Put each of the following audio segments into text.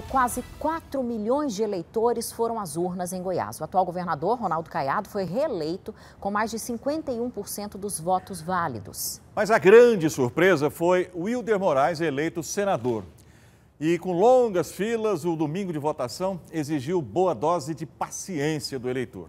e quase 4 milhões de eleitores foram às urnas em Goiás. O atual governador, Ronaldo Caiado, foi reeleito com mais de 51% dos votos válidos. Mas a grande surpresa foi Wilder Moraes eleito senador. E com longas filas, o domingo de votação exigiu boa dose de paciência do eleitor.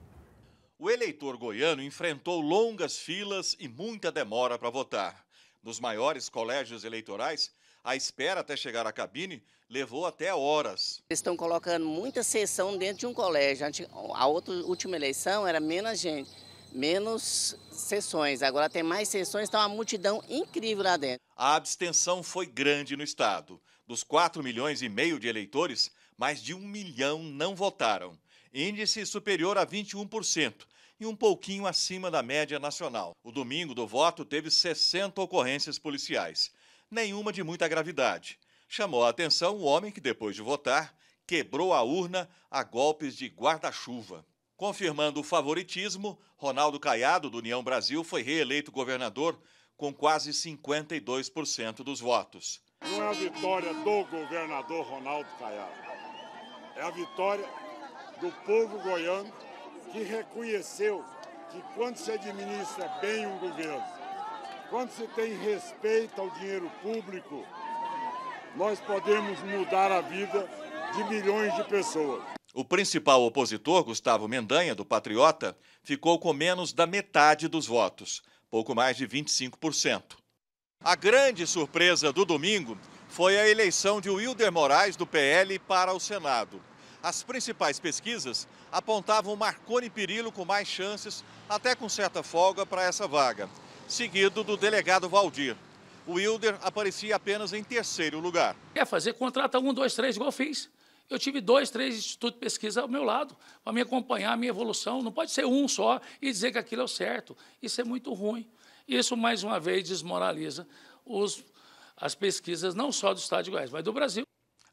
O eleitor goiano enfrentou longas filas e muita demora para votar. Nos maiores colégios eleitorais, a espera até chegar à cabine levou até horas. estão colocando muita sessão dentro de um colégio. A outra, última eleição era menos gente, menos sessões. Agora tem mais sessões, está uma multidão incrível lá dentro. A abstenção foi grande no estado. Dos 4 milhões e meio de eleitores, mais de um milhão não votaram. Índice superior a 21% e um pouquinho acima da média nacional. O domingo do voto teve 60 ocorrências policiais nenhuma de muita gravidade. Chamou a atenção o homem que, depois de votar, quebrou a urna a golpes de guarda-chuva. Confirmando o favoritismo, Ronaldo Caiado, do União Brasil, foi reeleito governador com quase 52% dos votos. Não é a vitória do governador Ronaldo Caiado, é a vitória do povo goiano que reconheceu que quando se administra bem um governo, quando se tem respeito ao dinheiro público, nós podemos mudar a vida de milhões de pessoas. O principal opositor, Gustavo Mendanha, do Patriota, ficou com menos da metade dos votos, pouco mais de 25%. A grande surpresa do domingo foi a eleição de Wilder Moraes, do PL, para o Senado. As principais pesquisas apontavam Marconi Perillo com mais chances, até com certa folga, para essa vaga seguido do delegado Valdir. O Wilder aparecia apenas em terceiro lugar. Quer fazer? Contrata um, dois, três, igual eu fiz. Eu tive dois, três institutos de pesquisa ao meu lado para me acompanhar a minha evolução. Não pode ser um só e dizer que aquilo é o certo. Isso é muito ruim. Isso, mais uma vez, desmoraliza os, as pesquisas não só do Estado de Goiás, mas do Brasil.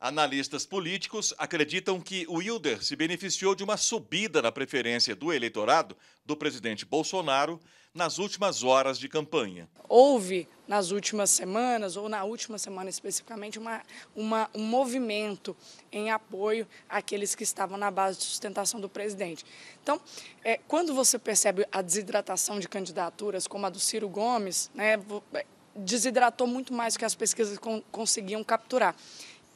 Analistas políticos acreditam que o Wilder se beneficiou de uma subida na preferência do eleitorado do presidente Bolsonaro nas últimas horas de campanha. Houve, nas últimas semanas, ou na última semana especificamente, uma, uma, um movimento em apoio àqueles que estavam na base de sustentação do presidente. Então, é, quando você percebe a desidratação de candidaturas, como a do Ciro Gomes, né, é, desidratou muito mais do que as pesquisas conseguiam capturar.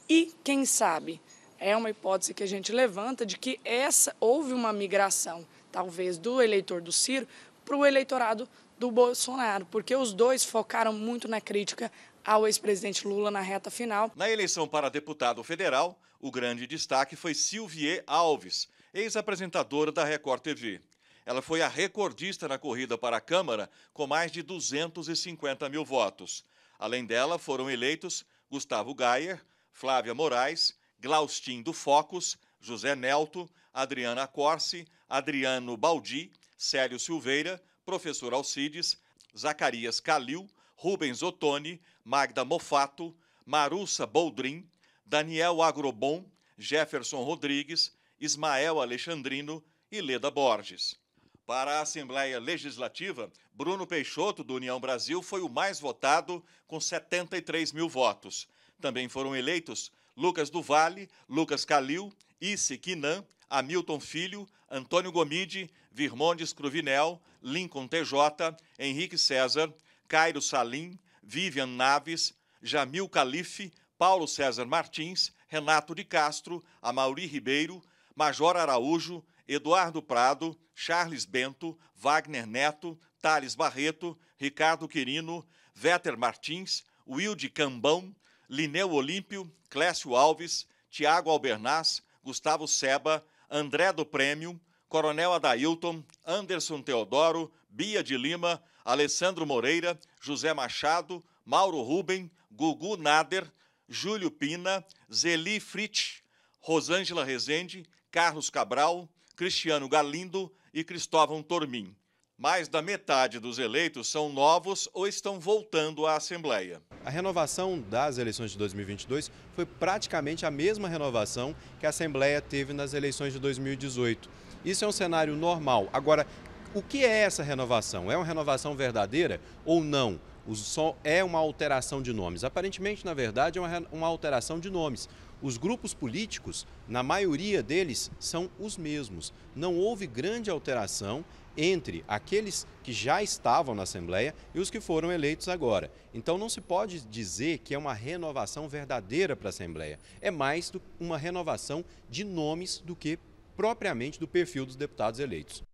E quem sabe é uma hipótese que a gente levanta de que essa houve uma migração, talvez do eleitor do Ciro para o eleitorado do Bolsonaro, porque os dois focaram muito na crítica ao ex-presidente Lula na reta final. Na eleição para deputado federal, o grande destaque foi Silvier Alves, ex-apresentadora da Record TV. Ela foi a recordista na corrida para a Câmara, com mais de 250 mil votos. Além dela, foram eleitos Gustavo Gayer, Flávia Moraes, Glaustin do Focos, José Nelto, Adriana Corse, Adriano Baldi, Célio Silveira, Professor Alcides, Zacarias Calil, Rubens Ottoni, Magda Mofato, Marussa Boldrin, Daniel Agrobon, Jefferson Rodrigues, Ismael Alexandrino e Leda Borges. Para a Assembleia Legislativa, Bruno Peixoto, do União Brasil, foi o mais votado, com 73 mil votos também foram eleitos Lucas do Lucas Calil, Isse Quinan, Hamilton Filho, Antônio Gomide, Virmondes Cruvinel, Lincoln TJ, Henrique César, Cairo Salim, Vivian Naves, Jamil Calife, Paulo César Martins, Renato de Castro, Amauri Ribeiro, Major Araújo, Eduardo Prado, Charles Bento, Wagner Neto, Thales Barreto, Ricardo Quirino, Véter Martins, Wilde Cambão, Lineu Olímpio, Clécio Alves, Tiago Albernaz, Gustavo Seba, André do Prêmio, Coronel Adailton, Anderson Teodoro, Bia de Lima, Alessandro Moreira, José Machado, Mauro Ruben, Gugu Nader, Júlio Pina, Zeli Fritz, Rosângela Rezende, Carlos Cabral, Cristiano Galindo e Cristóvão Tormin. Mais da metade dos eleitos são novos ou estão voltando à Assembleia. A renovação das eleições de 2022 foi praticamente a mesma renovação que a Assembleia teve nas eleições de 2018. Isso é um cenário normal. Agora, o que é essa renovação? É uma renovação verdadeira ou não? O som é uma alteração de nomes. Aparentemente, na verdade, é uma alteração de nomes. Os grupos políticos, na maioria deles, são os mesmos. Não houve grande alteração entre aqueles que já estavam na Assembleia e os que foram eleitos agora. Então não se pode dizer que é uma renovação verdadeira para a Assembleia. É mais uma renovação de nomes do que propriamente do perfil dos deputados eleitos.